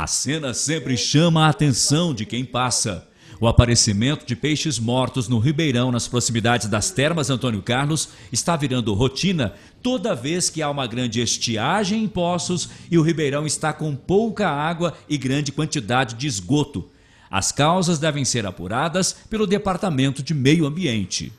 A cena sempre chama a atenção de quem passa. O aparecimento de peixes mortos no Ribeirão, nas proximidades das termas Antônio Carlos, está virando rotina toda vez que há uma grande estiagem em poços e o Ribeirão está com pouca água e grande quantidade de esgoto. As causas devem ser apuradas pelo Departamento de Meio Ambiente.